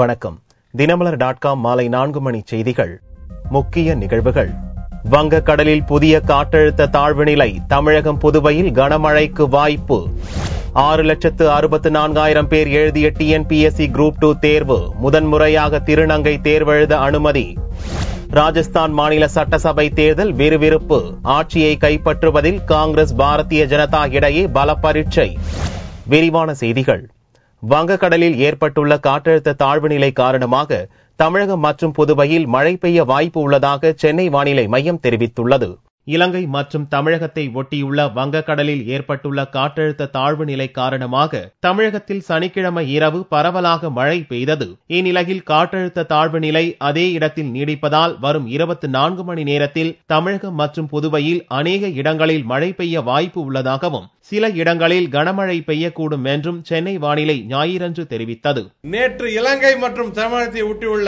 வணக்கம் Dinamalar dot com மாலை நான்கு மணி செய்திகள் முக்கிய நிகழ்வுகள் வங்கக்கடலில் புதிய காற்றழுத்த தாழ்வு நிலை தமிழகம் புதுவையில் கனமழைக்கு வாய்ப்பு ஆறு லட்சத்து அறுபத்து நான்காயிரம் பேர் எழுதிய டிஎன்பிஎஸ்சி குரூப் டூ தேர்வு முதன்முறையாக திருநங்கை தேர்வெழுத அனுமதி ராஜஸ்தான் மாநில சட்டசபை தேர்தல் விறுவிறுப்பு ஆட்சியை கைப்பற்றுவதில் காங்கிரஸ் பாரதிய ஜனதா இடையே பல பரீட்சை விரிவான செய்திகள் வங்கக்கடலில் ஏற்பட்டுள்ள காற்றழுத்த தாழ்வு நிலை காரணமாக தமிழகம் மற்றும் புதுவையில் மழை பெய்ய வாய்ப்பு உள்ளதாக சென்னை வானிலை மையம் தெரிவித்துள்ளது இலங்கை மற்றும் தமிழகத்தை ஒட்டியுள்ள வங்கக்கடலில் ஏற்பட்டுள்ள காற்றழுத்த தாழ்வு நிலை காரணமாக தமிழகத்தில் சனிக்கிழமை இரவு பரவலாக மழை பெய்தது இந்நிலையில் காற்றழுத்த தாழ்வு நிலை அதே இடத்தில் நீடிப்பதால் வரும் இருபத்தி நான்கு மணி நேரத்தில் தமிழகம் மற்றும் புதுவையில் அநேக இடங்களில் மழை பெய்ய வாய்ப்பு உள்ளதாகவும் சில இடங்களில் கனமழை பெய்யக்கூடும் என்றும் சென்னை வானிலை ஞாயிறன்று தெரிவித்தது நேற்று இலங்கை மற்றும் தமிழகத்தை ஒட்டியுள்ள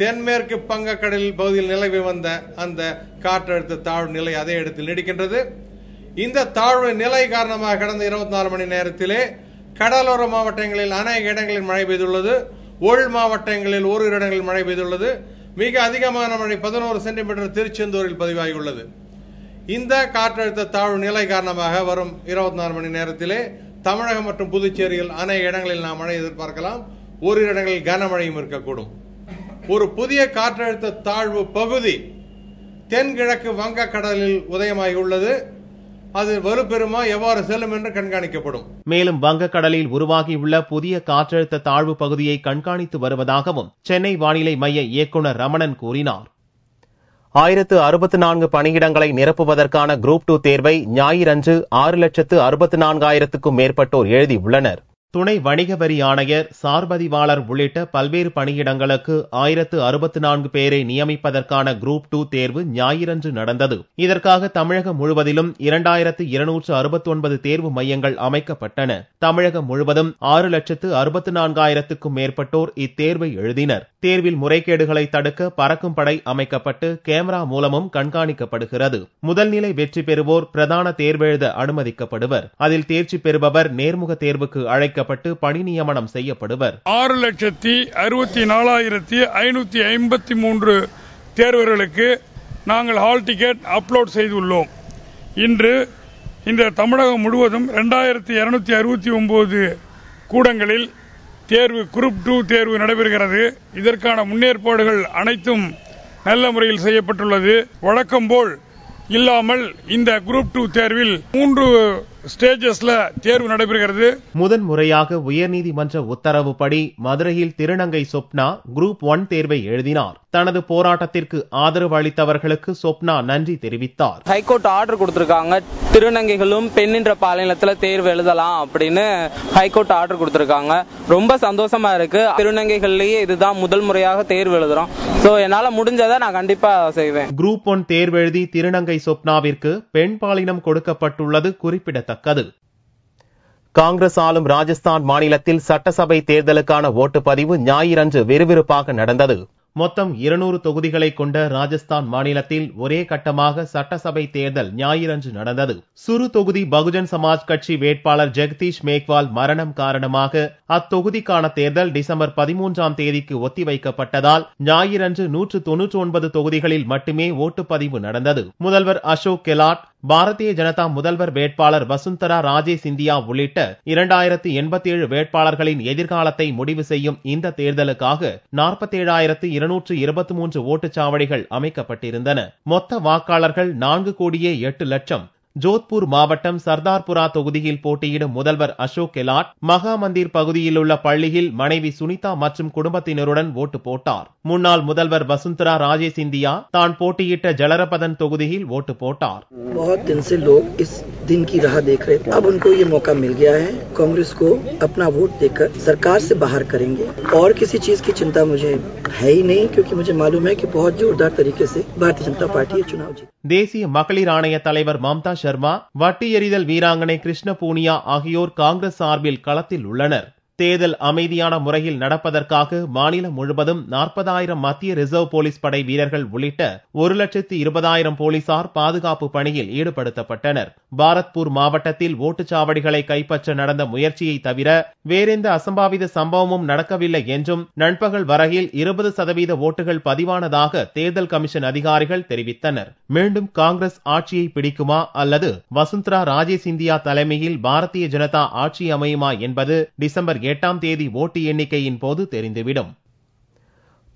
தென்மேற்கு பங்கக்கடலில் பகுதியில் நிலவி வந்த அந்த காற்றழுத்த தாழ்வு நிலை அதே இடத்தில் நீடிக்கின்றது இந்த தாழ்வு நிலை காரணமாக கடந்த இருபத்தி நாலு மணி நேரத்திலே கடலோர மாவட்டங்களில் அநேக இடங்களில் மழை பெய்துள்ளது உள் மாவட்டங்களில் ஓரிரு இடங்களில் மழை பெய்துள்ளது மிக அதிகமான மழை பதினோரு சென்டிமீட்டர் திருச்செந்தூரில் பதிவாகியுள்ளது இந்த காற்றழுத்த தாழ்வு நிலை காரணமாக வரும் இருபத்தி நாலு மணி நேரத்திலே தமிழகம் மற்றும் புதுச்சேரியில் அநேக இடங்களில் நாம் மழை எதிர்பார்க்கலாம் ஓரிரு இடங்களில் கனமழையும் இருக்கக்கூடும் ஒரு புதிய காற்றழுத்த தாழ்வு பகுதி தென்கிழக்கு வங்கக்கடலில் உதயமாகியுள்ளது அது வலுப்பெருமா எவ்வாறு செல்லும் என்று கண்காணிக்கப்படும் மேலும் வங்கக்கடலில் உருவாகியுள்ள புதிய காற்றழுத்த தாழ்வு பகுதியை கண்காணித்து வருவதாகவும் சென்னை வானிலை மைய இயக்குநர் ரமணன் கூறினார் ஆயிரத்து அறுபத்து நான்கு பணியிடங்களை நிரப்புவதற்கான குரூப் டூ தேர்வை ஞாயிறன்று ஆறு லட்சத்து அறுபத்து நான்காயிரத்துக்கும் மேற்பட்டோர் எழுதியுள்ளனா் துணை வணிக வரி ஆணையர் சார்பதிவாளர் உள்ளிட்ட பல்வேறு பணியிடங்களுக்கு ஆயிரத்து அறுபத்தி நான்கு பேரை நியமிப்பதற்கான குரூப் டூ தேர்வு ஞாயிறன்று நடந்தது இதற்காக தமிழகம் முழுவதிலும் இரண்டாயிரத்து இருநூற்று ஒன்பது தேர்வு மையங்கள் அமைக்கப்பட்டன தமிழகம் முழுவதும் ஆறு லட்சத்து அறுபத்து நான்காயிரத்துக்கும் மேற்பட்டோர் இத்தேர்வை எழுதினர் தேர்வில் முறைகேடுகளை தடுக்க பறக்கும் படை அமைக்கப்பட்டு கேமரா மூலமும் கண்காணிக்கப்படுகிறது முதல்நிலை வெற்றி பெறுவோர் பிரதான தேர்வெழுத அனுமதிக்கப்படுவர் அதில் தேர்ச்சி பெறுபவர் நேர்முக தேர்வுக்கு அழைக்க நியமிக்கப்பட்டு பணி நியமனம் செய்யப்படுவர் ஆறு லட்சத்தி அறுபத்தி நாலாயிரத்தி ஐநூத்தி ஐம்பத்தி மூன்று தேர்வர்களுக்கு நாங்கள் ஹால் டிக்கெட் அப்லோட் செய்துள்ளோம் இன்று இந்த தமிழகம் முழுவதும் இரண்டாயிரத்தி இருநூத்தி அறுபத்தி ஒன்பது கூடங்களில் தேர்வு குரூப் டூ தேர்வு நடைபெறுகிறது இதற்கான முன்னேற்பாடுகள் அனைத்தும் நல்ல முறையில் செய்யப்பட்டுள்ளது வழக்கம் போல் இல்லாமல் இந்த குரூப் டூ தேர்வில் மூன்று ஸ்டேஜஸ்ல தேர்வு நடைபெறுகிறது முதன் முறையாக உயர்நீதிமன்ற உத்தரவுப்படி மதுரையில் திருநங்கை சொப்னா குரூப் ஒன் தேர்வை எழுதினார் தனது போராட்டத்திற்கு ஆதரவு அளித்தவர்களுக்கு சொப்னா நன்றி தெரிவித்தார் ஹைகோர்ட் ஆர்டர் கொடுத்திருக்காங்க திருநங்கைகளும் பெண்ணின்ற பாலினத்துல தேர்வு எழுதலாம் அப்படின்னு ஹைகோர்ட் ஆர்டர் கொடுத்திருக்காங்க ரொம்ப சந்தோஷமா இருக்கு திருநங்கைகள்லயே இதுதான் முதல் முறையாக தேர்வு எழுதுறோம் சோ என்னால முடிஞ்சதை நான் கண்டிப்பா செய்வேன் குரூப் ஒன் தேர்வு எழுதி திருநங்கை சொப்னாவிற்கு பெண் பாலினம் கொடுக்கப்பட்டுள்ளது குறிப்பிடத்தக்க குறிப்பிடத்தக்கது காங்கிரஸ் ஆளும் ராஜஸ்தான் மாநிலத்தில் சட்டசபை தேர்தலுக்கான ஓட்டுப்பதிவு ஞாயிறன்று விறுவிறுப்பாக நடந்தது மொத்தம் இருநூறு தொகுதிகளை கொண்ட ராஜஸ்தான் மாநிலத்தில் ஒரே கட்டமாக சட்டசபை தேர்தல் ஞாயிறன்று நடந்தது சுறு தொகுதி பகுஜன் சமாஜ் கட்சி வேட்பாளர் ஜெகதீஷ் மேக்வால் மரணம் காரணமாக அத்தொகுதிக்கான தேர்தல் டிசம்பர் பதிமூன்றாம் தேதிக்கு ஒத்திவைக்கப்பட்டதால் ஞாயிறன்று நூற்று தொன்னூற்று ஒன்பது தொகுதிகளில் மட்டுமே ஓட்டுப்பதிவு நடந்தது முதல்வர் அசோக் கெலாட் பாரதிய ஜனதா முதல்வர் வேட்பாளர் வசுந்தரா ராஜே சிந்தியா உள்ளிட்ட இரண்டாயிரத்து எண்பத்தி ஏழு வேட்பாளர்களின் எதிர்காலத்தை முடிவு செய்யும் இந்த தேர்தலுக்காக நாற்பத்தி ஏழாயிரத்து இருநூற்று இருபத்தி மூன்று ஓட்டுச்சாவடிகள் அமைக்கப்பட்டிருந்தன மொத்த வாக்காளர்கள் நான்கு கோடியே எட்டு லட்சம் ஜோத்பூர் மாவட்டம் சர்தார்புரா தொகுதியில் போட்டியிடும் முதல்வர் அசோக் கெலாட் மகா மந்திர் பகுதியில் உள்ள பள்ளியில் மனைவி சுனிதா மற்றும் குடும்பத்தினருடன் ஓட்டு போட்டார் முன்னாள் முதல்வர் வசுந்தரா ராஜே சிந்தியா தான் போட்டியிட்ட ஜலரபதன் தொகுதியில் ஓட்டு போட்டார் बहुत दिन से लोग इस दिन की राह देख रहे थे अब उनको ये मौका मिल गया है कांग्रेस को अपना वोट देकर सरकार से बाहर करेंगे और किसी चीज की चिंता मुझे है ही नहीं क्योंकि मुझे मालूम है कि बहुत जोरदार तरीके से भारतीय जनता पार्टी चुनाव जीत தேசிய மகளிர் ஆணைய தலைவர் மம்தா சர்மா வட்டி எறிதல் வீராங்கனை கிருஷ்ண பூனியா ஆகியோர் காங்கிரஸ் சார்பில் களத்தில் உள்ளனர் தேர்தல் அமைதியான முறையில் நடப்பதற்காக மாநிலம் முழுவதும் நாற்பதாயிரம் மத்திய ரிசர்வ் போலீஸ் படை வீரர்கள் உள்ளிட்ட ஒரு லட்சத்து இருபதாயிரம் போலீசார் பாதுகாப்பு பணியில் ஈடுபடுத்தப்பட்டனர் பாரத்பூர் மாவட்டத்தில் ஓட்டுச்சாவடிகளை கைப்பற்ற நடந்த முயற்சியை தவிர வேறெந்த அசம்பாவித சம்பவமும் நடக்கவில்லை என்றும் நண்பகல் வரையில் இருபது சதவீத ஓட்டுகள் பதிவானதாக தேர்தல் கமிஷன் அதிகாரிகள் தெரிவித்தனர் மீண்டும் காங்கிரஸ் ஆட்சியை பிடிக்குமா அல்லது வசுந்தரா ராஜே சிந்தியா தலைமையில் பாரதிய ஜனதா ஆட்சி அமையுமா என்பது டிசம்பர் எட்டாம் தேதி ஓட்டு எண்ணிக்கையின் போது தெரிந்துவிடும்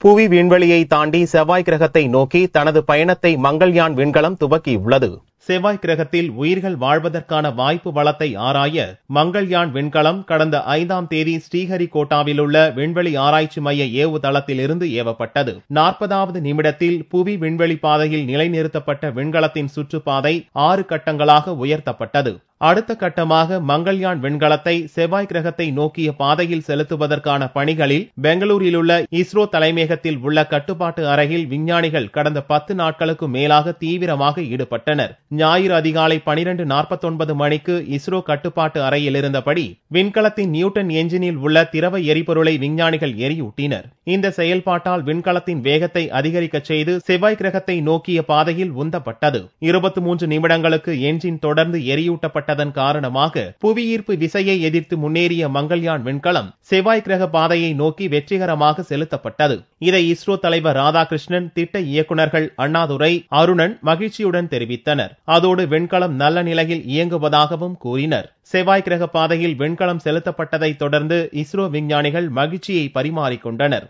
புவி விண்வெளியை தாண்டி செவ்வாய் கிரகத்தை நோக்கி தனது பயணத்தை மங்கள்யான் விண்கலம் துவக்கியுள்ளது செவ்வாய் கிரகத்தில் உயிர்கள் வாழ்வதற்கான வாய்ப்பு வளத்தை ஆராய மங்கள்யான் விண்கலம் கடந்த ஐந்தாம் தேதி ஸ்ரீஹரிகோட்டாவில் உள்ள விண்வெளி ஆராய்ச்சி மைய ஏவு இருந்து ஏவப்பட்டது நாற்பதாவது நிமிடத்தில் புவி விண்வெளி பாதையில் நிலைநிறுத்தப்பட்ட விண்கலத்தின் சுற்றுப்பாதை ஆறு கட்டங்களாக உயர்த்தப்பட்டது அடுத்த கட்டமாக மங்கள்யான் விண்கலத்தை செவ்வாய் கிரகத்தை நோக்கிய பாதையில் செலுத்துவதற்கான பணிகளில் பெங்களூரில் உள்ள இஸ்ரோ தலைமையகத்தில் உள்ள கட்டுப்பாட்டு அறையில் விஞ்ஞானிகள் கடந்த பத்து நாட்களுக்கு மேலாக தீவிரமாக ஈடுபட்டனர் ஞாயிறு அதிகாலை பனிரெண்டு நாற்பத்தொன்பது மணிக்கு இஸ்ரோ கட்டுப்பாட்டு அறையில் இருந்தபடி விண்கலத்தின் நியூட்டன் எஞ்சினில் உள்ள திரவ எரிபொருளை விஞ்ஞானிகள் எரியூட்டினர் இந்த செயல்பாட்டால் விண்கலத்தின் வேகத்தை அதிகரிக்க செய்து செவ்வாய் கிரகத்தை நோக்கிய பாதையில் உந்தப்பட்டது இருபத்தி மூன்று நிமிடங்களுக்கு எஞ்சின் தொடர்ந்து எரியூட்டப்பட்ட ஏற்பட்டதன் காரணமாக புவியீர்ப்பு விசையை எதிர்த்து முன்னேறிய மங்கள்யான் விண்கலம் செவ்வாய் கிரக பாதையை நோக்கி வெற்றிகரமாக செலுத்தப்பட்டது இதை இஸ்ரோ தலைவர் ராதாகிருஷ்ணன் திட்ட இயக்குநர்கள் அண்ணாதுரை அருணன் மகிழ்ச்சியுடன் தெரிவித்தனர் அதோடு விண்கலம் நல்ல நிலையில் இயங்குவதாகவும் கூறினர் செவ்வாய் கிரக பாதையில் விண்கலம் செலுத்தப்பட்டதை தொடர்ந்து இஸ்ரோ விஞ்ஞானிகள் மகிழ்ச்சியை பரிமாறிக்கொண்டனர்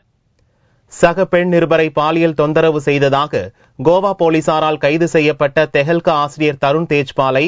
சக பெண் நிருபரை பாலியல் தொந்தரவு செய்ததாக கோவா போலீசாரால் கைது செய்யப்பட்ட தெஹல்கா ஆசிரியர் தருண் தேஜ்பாலை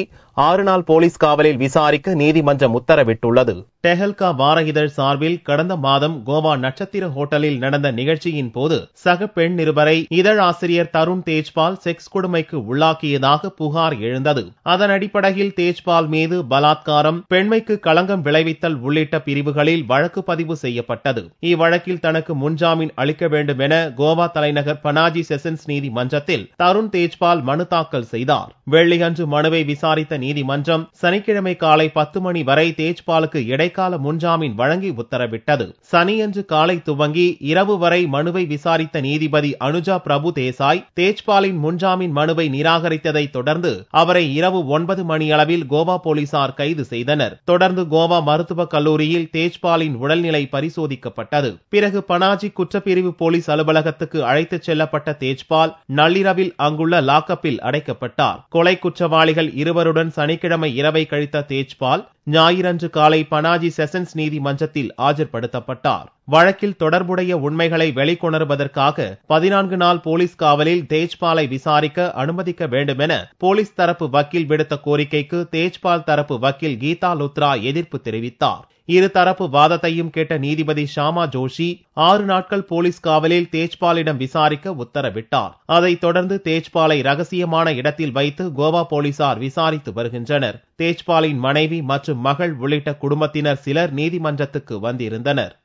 ஆறு நாள் போலீஸ் காவலில் விசாரிக்க நீதிமன்றம் உத்தரவிட்டுள்ளது டெஹல்கா வார இதழ் சார்பில் கடந்த மாதம் கோவா நட்சத்திர ஹோட்டலில் நடந்த நிகழ்ச்சியின் போது சக பெண் நிருபரை இதழ் ஆசிரியர் தருண் தேஜ்பால் செக்ஸ் கொடுமைக்கு உள்ளாக்கியதாக புகார் எழுந்தது அதன் அடிப்படையில் தேஜ்பால் மீது பலாத்காரம் பெண்மைக்கு களங்கம் விளைவித்தல் உள்ளிட்ட பிரிவுகளில் வழக்கு பதிவு செய்யப்பட்டது இவ்வழக்கில் தனக்கு முன்ஜாமீன் அளிக்க வேண்டும் என கோவா தலைநகர் பனாஜி செஷன்ஸ் நீதிமன்றத்தில் தருண் தேஜ்பால் மனு தாக்கல் செய்தார் வெள்ளியன்று மனுவை விசாரித்த நீதிமன்றம் சனிக்கிழமை காலை பத்து மணி வரை தேஜ்பாலுக்கு இடைக்கால முன்ஜாமீன் வழங்கி உத்தரவிட்டது சனியன்று காலை துவங்கி இரவு வரை மனுவை விசாரித்த நீதிபதி அனுஜா பிரபு தேசாய் தேஜ்பாலின் முன்ஜாமீன் மனுவை நிராகரித்ததை தொடர்ந்து அவரை இரவு ஒன்பது மணியளவில் கோவா போலீசார் கைது செய்தனர் தொடர்ந்து கோவா மருத்துவக் கல்லூரியில் தேஜ்பாலின் உடல்நிலை பரிசோதிக்கப்பட்டது பிறகு பனாஜி குற்றப்பிரிவு போலீஸ் அலுவலகத்துக்கு அழைத்துச் செல்லப்பட்ட தேஜ்பால் நள்ளிரவில் அங்குள்ள லாக்கப்பில் அடைக்கப்பட்டார் கொலை குற்றவாளிகள் இருவருடன் சனிக்கிழமை இரவை கழித்த தேஜ்பால் ஞாயிறன்று காலை பனாஜி செஷன்ஸ் நீதிமன்றத்தில் ஆஜர்படுத்தப்பட்டார் வழக்கில் தொடர்புடைய உண்மைகளை வெளிக்கொணர்வதற்காக பதினான்கு நாள் போலீஸ் காவலில் தேஜ்பாலை விசாரிக்க அனுமதிக்க வேண்டும் என போலீஸ் தரப்பு வக்கீல் விடுத்த கோரிக்கைக்கு தேஜ்பால் தரப்பு வக்கீல் கீதா லுத்ரா எதிர்ப்பு தெரிவித்தார் இருதரப்பு வாதத்தையும் கேட்ட நீதிபதி ஷாமா ஜோஷி ஆறு நாட்கள் போலீஸ் காவலில் தேஜ்பாலிடம் விசாரிக்க உத்தரவிட்டார் அதைத் தொடர்ந்து தேஜ்பாலை ரகசியமான இடத்தில் வைத்து கோவா போலீசார் விசாரித்து வருகின்றனர் தேஜ்பாலின் மனைவி மற்றும் மகள் உள்ளிட்ட குடும்பத்தினர் சிலர் நீதிமன்றத்துக்கு வந்திருந்தனர்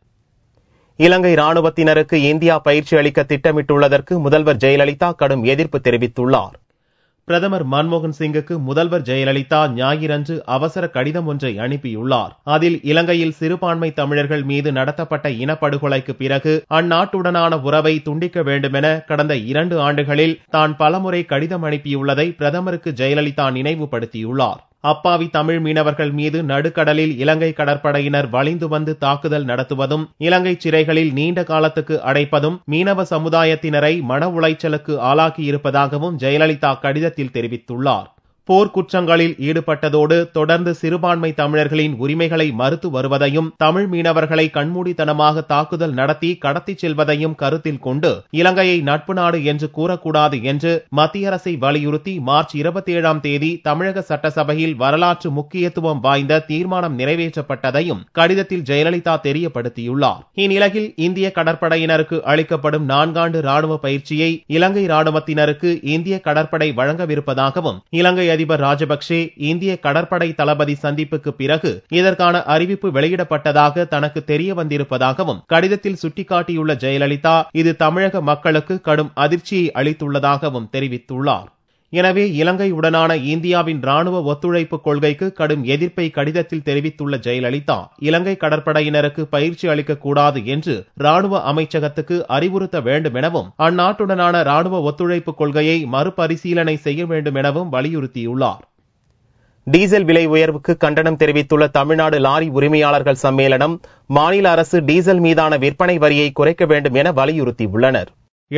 இலங்கை ராணுவத்தினருக்கு இந்தியா பயிற்சி அளிக்க திட்டமிட்டுள்ளதற்கு முதல்வர் ஜெயலலிதா கடும் எதிர்ப்பு தெரிவித்துள்ளார் பிரதமர் மன்மோகன் சிங்குக்கு முதல்வர் ஜெயலலிதா ஞாயிறன்று அவசர கடிதம் ஒன்றை அனுப்பியுள்ளார் அதில் இலங்கையில் சிறுபான்மை தமிழர்கள் மீது நடத்தப்பட்ட இனப்படுகொலைக்கு பிறகு அந்நாட்டுடனான உறவை துண்டிக்க வேண்டுமென கடந்த இரண்டு ஆண்டுகளில் தான் பலமுறை கடிதம் அனுப்பியுள்ளதை பிரதமருக்கு ஜெயலலிதா நினைவுபடுத்தியுள்ளார் அப்பாவி தமிழ் மீனவர்கள் மீது நடுக்கடலில் இலங்கை கடற்படையினர் வளைந்து வந்து தாக்குதல் நடத்துவதும் இலங்கை சிறைகளில் நீண்ட காலத்துக்கு அடைப்பதும் மீனவ சமுதாயத்தினரை மன உளைச்சலுக்கு ஆளாக்கியிருப்பதாகவும் ஜெயலலிதா கடிதத்தில் தெரிவித்துள்ளார் போர்க்குற்றங்களில் ஈடுபட்டதோடு தொடர்ந்து சிறுபான்மை தமிழர்களின் உரிமைகளை மறுத்து வருவதையும் தமிழ் மீனவர்களை கண்மூடித்தனமாக தாக்குதல் நடத்தி கடத்திச் செல்வதையும் கருத்தில் கொண்டு இலங்கையை நட்பு நாடு என்று கூறக்கூடாது என்று மத்திய அரசை வலியுறுத்தி மார்ச் இருபத்தி ஏழாம் தேதி தமிழக சட்டசபையில் வரலாற்று முக்கியத்துவம் வாய்ந்த தீர்மானம் நிறைவேற்றப்பட்டதையும் கடிதத்தில் ஜெயலலிதா தெரியப்படுத்தியுள்ளார் இந்நிலையில் இந்திய கடற்படையினருக்கு அளிக்கப்படும் நான்காண்டு ராணுவ பயிற்சியை இலங்கை ராணுவத்தினருக்கு இந்திய கடற்படை வழங்கவிருப்பதாகவும் இலங்கை அதிபர் ராஜபக்சே இந்திய கடற்படை தளபதி சந்திப்புக்கு பிறகு இதற்கான அறிவிப்பு வெளியிடப்பட்டதாக தனக்கு தெரிய வந்திருப்பதாகவும் கடிதத்தில் சுட்டிக்காட்டியுள்ள ஜெயலலிதா இது தமிழக மக்களுக்கு கடும் அதிர்ச்சியை அளித்துள்ளதாகவும் தெரிவித்துள்ளார் எனவே இலங்கையுடனான இந்தியாவின் ராணுவ ஒத்துழைப்பு கொள்கைக்கு கடும் எதிர்ப்பை கடிதத்தில் தெரிவித்துள்ள ஜெயலலிதா இலங்கை கடற்படையினருக்கு பயிற்சி அளிக்கக்கூடாது என்று ராணுவ அமைச்சகத்துக்கு அறிவுறுத்த வேண்டும் எனவும் அந்நாட்டுடனான ராணுவ ஒத்துழைப்பு கொள்கையை மறுபரிசீலனை செய்ய வேண்டும் எனவும் வலியுறுத்தியுள்ளார் டீசல் விலை உயர்வுக்கு கண்டனம் தெரிவித்துள்ள தமிழ்நாடு லாரி உரிமையாளர்கள் சம்மேளனம் மாநில அரசு டீசல் மீதான விற்பனை வரியை குறைக்க வேண்டும் என வலியுறுத்தியுள்ளனா்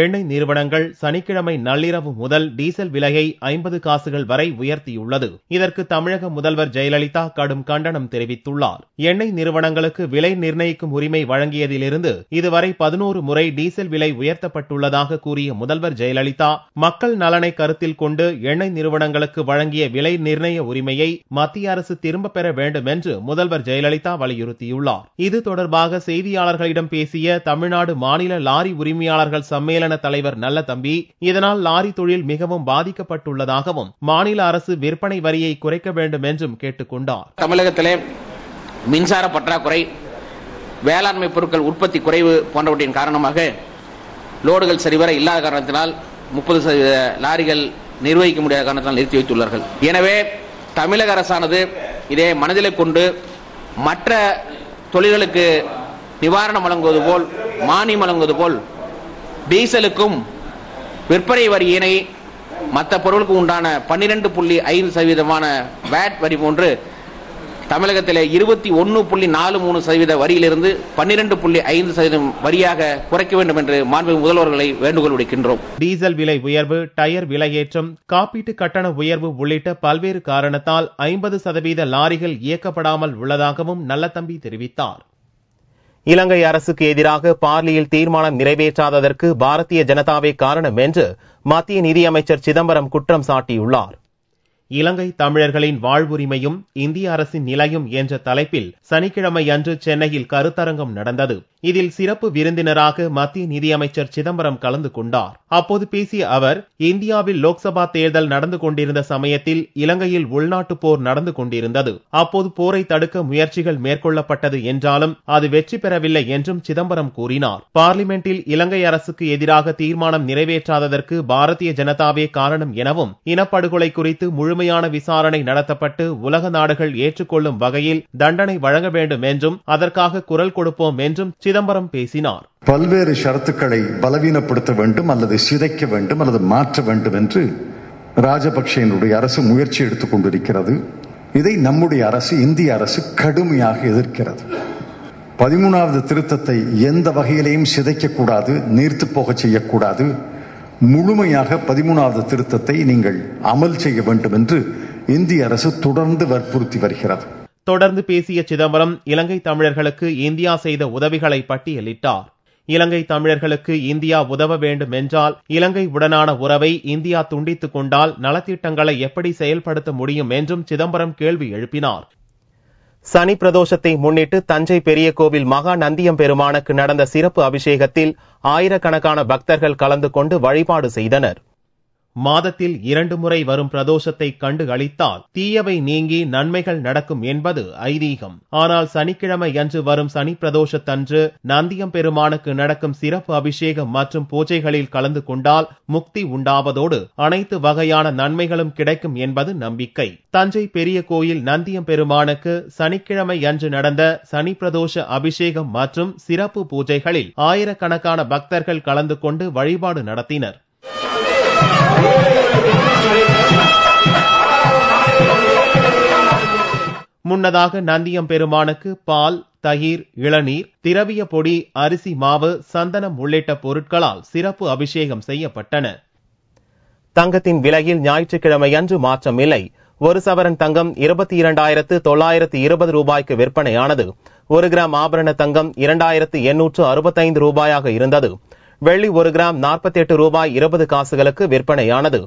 எண்ணெய் நிறுவனங்கள் சனிக்கிழமை நள்ளிரவு முதல் டீசல் விலையை ஐம்பது காசுகள் வரை உயர்த்தியுள்ளது இதற்கு தமிழக முதல்வர் ஜெயலலிதா கடும் கண்டனம் தெரிவித்துள்ளார் எண்ணெய் நிறுவனங்களுக்கு விலை நிர்ணயிக்கும் உரிமை வழங்கியதிலிருந்து இதுவரை பதினோரு முறை டீசல் விலை உயர்த்தப்பட்டுள்ளதாக கூறிய முதல்வர் ஜெயலலிதா மக்கள் நலனை கருத்தில் கொண்டு எண்ணெய் நிறுவனங்களுக்கு வழங்கிய விலை நிர்ணய உரிமையை மத்திய அரசு திரும்பப் பெற வேண்டும் என்று முதல்வர் ஜெயலலிதா வலியுறுத்தியுள்ளார் இது தொடர்பாக செய்தியாளர்களிடம் பேசிய தமிழ்நாடு மாநில லாரி உரிமையாளர்கள் சம்மேளன சம்மேளன தலைவர் நல்ல தம்பி இதனால் லாரி தொழில் மிகவும் பாதிக்கப்பட்டுள்ளதாகவும் மாநில அரசு விற்பனை வரியை குறைக்க வேண்டும் என்றும் கேட்டுக் கொண்டார் தமிழகத்திலே மின்சார பற்றாக்குறை வேளாண்மை பொருட்கள் உற்பத்தி குறைவு போன்றவற்றின் காரணமாக லோடுகள் சரிவர இல்லாத காரணத்தினால் முப்பது சதவீத லாரிகள் நிர்வகிக்க முடியாத காரணத்தினால் நிறுத்தி வைத்துள்ளார்கள் எனவே தமிழக அரசானது இதை மனதிலே கொண்டு மற்ற தொழில்களுக்கு நிவாரணம் வழங்குவது போல் மானியம் வழங்குவது போல் டீசலுக்கும் விற்பனை வரியினை மற்ற பொருளுக்கு உண்டான பன்னிரண்டு புள்ளி ஐந்து சதவீதமான வேட் வரி போன்று தமிழகத்தில் இருபத்தி ஒன்று புள்ளி நாலு மூணு சதவீத வரியிலிருந்து பன்னிரண்டு புள்ளி ஐந்து சதவீதம் வரியாக குறைக்க வேண்டும் என்று மாண்பு முதல்வர்களை வேண்டுகோள் விடுக்கின்றோம் டீசல் விலை உயர்வு டயர் விலையேற்றம் காப்பீட்டு கட்டண உயர்வு உள்ளிட்ட பல்வேறு காரணத்தால் ஐம்பது சதவீத லாரிகள் இயக்கப்படாமல் உள்ளதாகவும் நல்லதம்பி தெரிவித்தார் இலங்கை அரசுக்கு எதிராக பார்லியில் தீர்மானம் நிறைவேற்றாததற்கு பாரதிய ஜனதாவே காரணம் என்று மத்திய நிதியமைச்சர் சிதம்பரம் குற்றம் சாட்டியுள்ளார் இலங்கை தமிழர்களின் வாழ்வுரிமையும் இந்திய அரசின் நிலையும் என்ற தலைப்பில் சனிக்கிழமை அன்று சென்னையில் கருத்தரங்கம் நடந்தது இதில் சிறப்பு விருந்தினராக மத்திய நிதியமைச்சர் சிதம்பரம் கலந்து கொண்டார் அப்போது பேசிய அவர் இந்தியாவில் லோக்சபா தேர்தல் நடந்து கொண்டிருந்த சமயத்தில் இலங்கையில் உள்நாட்டு போர் நடந்து கொண்டிருந்தது அப்போது போரை தடுக்க முயற்சிகள் மேற்கொள்ளப்பட்டது என்றாலும் அது வெற்றி பெறவில்லை என்றும் சிதம்பரம் கூறினார் பார்லிமெண்டில் இலங்கை அரசுக்கு எதிராக தீர்மானம் நிறைவேற்றாததற்கு பாரதிய ஜனதாவே காரணம் எனவும் இனப்படுகொலை குறித்து முழுமையான விசாரணை நடத்தப்பட்டு உலக நாடுகள் ஏற்றுக்கொள்ளும் வகையில் தண்டனை வழங்க வேண்டும் என்றும் அதற்காக குரல் கொடுப்போம் என்றும் சிதம்பரம் பேசினார் பல்வேறு ஷரத்துக்களை பலவீனப்படுத்த வேண்டும் அல்லது சிதைக்க வேண்டும் அல்லது மாற்ற வேண்டும் என்று ராஜபக்சேனுடைய அரசு முயற்சி எடுத்துக் கொண்டிருக்கிறது இதை நம்முடைய அரசு இந்திய அரசு கடுமையாக எதிர்க்கிறது பதிமூணாவது திருத்தத்தை எந்த வகையிலையும் சிதைக்கக்கூடாது நீர்த்து போக செய்யக்கூடாது முழுமையாக பதிமூணாவது திருத்தத்தை நீங்கள் அமல் செய்ய வேண்டும் என்று இந்திய அரசு தொடர்ந்து வற்புறுத்தி வருகிறது தொடர்ந்து பேசிய சிதம்பரம் இலங்கை தமிழர்களுக்கு இந்தியா செய்த உதவிகளை பட்டியலிட்டார் இலங்கை தமிழர்களுக்கு இந்தியா உதவ வேண்டும் என்றால் இலங்கை உடனான உறவை இந்தியா துண்டித்துக் கொண்டால் நலத்திட்டங்களை எப்படி செயல்படுத்த முடியும் என்றும் சிதம்பரம் கேள்வி எழுப்பினார் சனி பிரதோஷத்தை முன்னிட்டு தஞ்சை பெரிய கோவில் மகா நந்தியம் பெருமானுக்கு நடந்த சிறப்பு அபிஷேகத்தில் ஆயிரக்கணக்கான பக்தர்கள் கலந்து கொண்டு வழிபாடு செய்தனர் மாதத்தில் இரண்டு முறை வரும் பிரதோஷத்தை கண்டு அளித்தால் தீயவை நீங்கி நன்மைகள் நடக்கும் என்பது ஐதீகம் ஆனால் சனிக்கிழமை அன்று வரும் சனி பிரதோஷத்தன்று நந்தியம் பெருமானுக்கு நடக்கும் சிறப்பு அபிஷேகம் மற்றும் பூஜைகளில் கலந்து கொண்டால் முக்தி உண்டாவதோடு அனைத்து வகையான நன்மைகளும் கிடைக்கும் என்பது நம்பிக்கை தஞ்சை பெரிய கோயில் நந்தியம் பெருமானுக்கு சனிக்கிழமை அன்று நடந்த சனி பிரதோஷ அபிஷேகம் மற்றும் சிறப்பு பூஜைகளில் ஆயிரக்கணக்கான பக்தர்கள் கலந்து கொண்டு வழிபாடு நடத்தினர் முன்னதாக நந்தியம் பெருமானுக்கு பால் தயிர் இளநீர் திரவிய பொடி அரிசி மாவு சந்தனம் உள்ளிட்ட பொருட்களால் சிறப்பு அபிஷேகம் செய்யப்பட்டன தங்கத்தின் விலையில் ஞாயிற்றுக்கிழமை அன்று மாற்றம் இல்லை ஒரு சவரன் தங்கம் இருபத்தி இரண்டாயிரத்து தொள்ளாயிரத்து இருபது ரூபாய்க்கு விற்பனையானது ஒரு கிராம் ஆபரண தங்கம் இரண்டாயிரத்து எண்ணூற்று அறுபத்தைந்து ரூபாயாக இருந்தது வெள்ளி ஒரு கிராம் நாற்பத்தி எட்டு ரூபாய் இருபது காசுகளுக்கு விற்பனையானது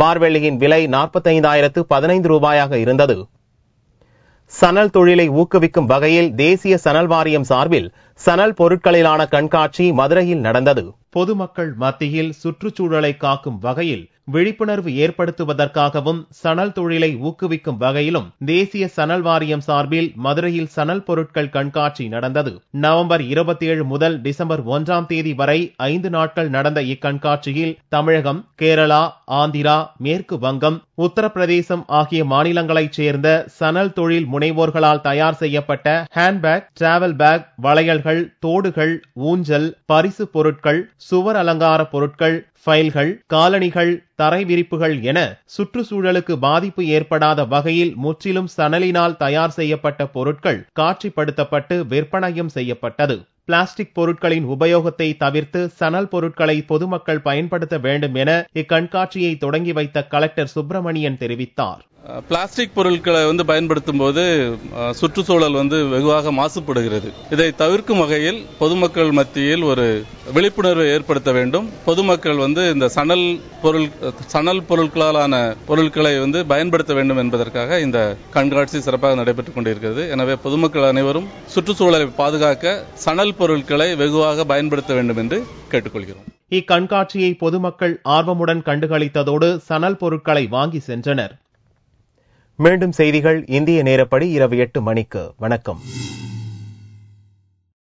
பார் வெள்ளியின் விலை நாற்பத்தைந்தாயிரத்து பதினைந்து ரூபாயாக இருந்தது சணல் தொழிலை ஊக்குவிக்கும் வகையில் தேசிய சணல் வாரியம் சார்பில் சணல் பொருட்களிலான கண்காட்சி மதுரையில் நடந்தது பொதுமக்கள் மத்தியில் சுற்றுச்சூழலை காக்கும் வகையில் விழிப்புணர்வு ஏற்படுத்துவதற்காகவும் சணல் தொழிலை ஊக்குவிக்கும் வகையிலும் தேசிய சணல் வாரியம் சார்பில் மதுரையில் சணல் பொருட்கள் கண்காட்சி நடந்தது நவம்பர் இருபத்தி ஏழு முதல் டிசம்பர் ஒன்றாம் தேதி வரை ஐந்து நாட்கள் நடந்த இக்கண்காட்சியில் தமிழகம் கேரளா ஆந்திரா மேற்கு வங்கம் உத்தரப்பிரதேசம் ஆகிய மாநிலங்களைச் சேர்ந்த சணல் தொழில் முனைவோர்களால் தயார் செய்யப்பட்ட ஹேண்ட்பேக் டிராவல் பேக் வளையல்கள் தோடுகள் ஊஞ்சல் பரிசு பொருட்கள் சுவர் அலங்கார பொருட்கள் ஃபைல்கள் காலணிகள் தரை விரிப்புகள் என சுற்றுச்சூழலுக்கு பாதிப்பு ஏற்படாத வகையில் முற்றிலும் சணலினால் தயார் செய்யப்பட்ட பொருட்கள் காட்சிப்படுத்தப்பட்டு விற்பனையும் செய்யப்பட்டது பிளாஸ்டிக் பொருட்களின் உபயோகத்தை தவிர்த்து சணல் பொருட்களை பொதுமக்கள் பயன்படுத்த வேண்டும் என இக்கண்காட்சியை தொடங்கி வைத்த கலெக்டர் சுப்பிரமணியன் தெரிவித்தார் பிளாஸ்டிக் பொருட்களை வந்து பயன்படுத்தும் போது சுற்றுச்சூழல் வந்து வெகுவாக மாசுபடுகிறது இதை தவிர்க்கும் வகையில் பொதுமக்கள் மத்தியில் ஒரு விழிப்புணர்வை ஏற்படுத்த வேண்டும் பொதுமக்கள் வந்து இந்த சணல் பொருள் சணல் பொருட்களாலான பொருட்களை வந்து பயன்படுத்த வேண்டும் என்பதற்காக இந்த கண்காட்சி சிறப்பாக நடைபெற்றுக் கொண்டிருக்கிறது எனவே பொதுமக்கள் அனைவரும் சுற்றுச்சூழலை பாதுகாக்க சணல் பொருட்களை வெகுவாக பயன்படுத்த வேண்டும் என்று கேட்டுக்கொள்கிறோம் இக்கண்காட்சியை பொதுமக்கள் ஆர்வமுடன் கண்டுகளித்ததோடு சணல் பொருட்களை வாங்கி சென்றனர் மீண்டும் செய்திகள் இந்திய நேரப்படி இரவு எட்டு மணிக்கு வணக்கம்